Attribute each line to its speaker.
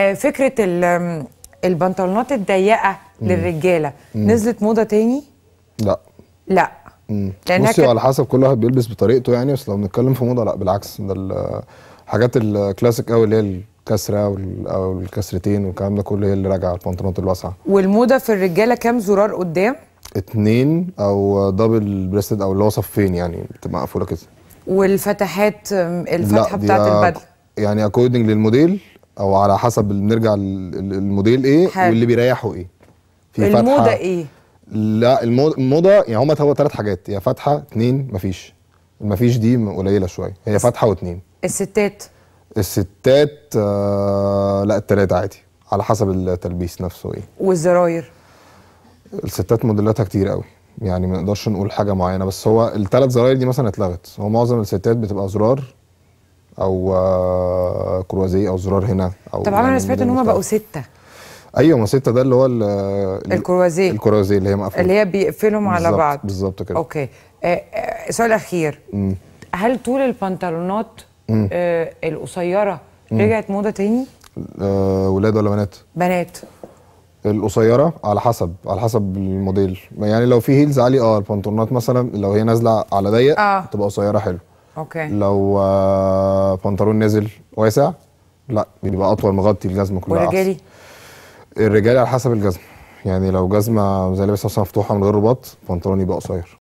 Speaker 1: آه، فكره البنطلونات الضيقه للرجاله مم. نزلت موضه تاني لا لا بصي على حسب كل واحد بيلبس بطريقته يعني بس لو بنتكلم في موضه لا بالعكس ده الحاجات الكلاسيك قوي اللي هي الكسره او الكسرتين والكلام ده كله هي اللي راجعه البنطلونات الواسعه والموضه في الرجاله كام زرار قدام اتنين او دبل بريستد او اللي هو صفين يعني بتبقى مقفوله كده والفتحات الفتحه بتاعت البدل يعني اكوردنج للموديل او على حسب بنرجع الموديل ايه حل. واللي بيريحه ايه في الموضة فتحه الموضه ايه لا الموضه يعني هما هو ثلاث حاجات يا فاتحه اثنين مفيش المفيش دي قليله شويه هي فاتحه واثنين الستات الستات آه لا التلاته عادي على حسب التلبيس نفسه ايه والزراير الستات موديلاتها كتير قوي يعني ما نقدرش نقول حاجه معينه بس هو الثلاث زراير دي مثلا اتلغت هو معظم الستات بتبقى زرار او آه، كروازيه او زرار هنا او طب انا يعني سمعت ان هم بقوا سته ايوه ما سته ده اللي هو الكروازيه الكروازيه اللي هي مقفله اللي هي بيقفلهم على بعض بالظبط كده اوكي آه, آه، سؤال اخير م. هل طول البنطلونات آه القصيره رجعت موضه تاني؟ آه ولاد ولا بنات؟ بنات القصيره على حسب على حسب الموديل يعني لو في هيلز عالي اه البنطلونات مثلا لو هي نازله على ضيق آه. تبقى قصيره حلو اوكي لو آه، بنطلون نزل واسع لا بيبقى اطول مغطي الجزمه كلها والرجالي الرجالي على حسب الجزمه يعني لو جزمه زي لابسها مفتوحه من غير رباط بنطلون يبقى قصير